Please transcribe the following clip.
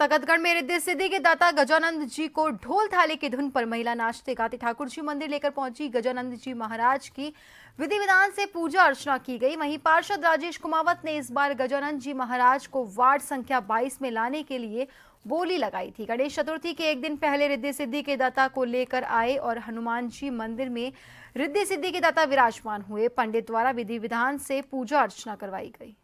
तखतगढ़ में रिद्धि सिद्धि के दाता गजानंद जी को ढोल थाली की धुन पर महिला नाचते गाते ठाकुर जी मंदिर लेकर पहुंची गजानंद जी महाराज की विधि विधान से पूजा अर्चना की गई वहीं पार्षद राजेश कुमावत ने इस बार गजानंद जी महाराज को वार्ड संख्या 22 में लाने के लिए बोली लगाई थी गणेश चतुर्थी के एक दिन पहले रिद्धि सिद्धि के दाता को लेकर आए और हनुमान जी मंदिर में रिद्धि सिद्धि के दाता विराजमान हुए पंडित द्वारा विधि विधान से पूजा अर्चना करवाई गई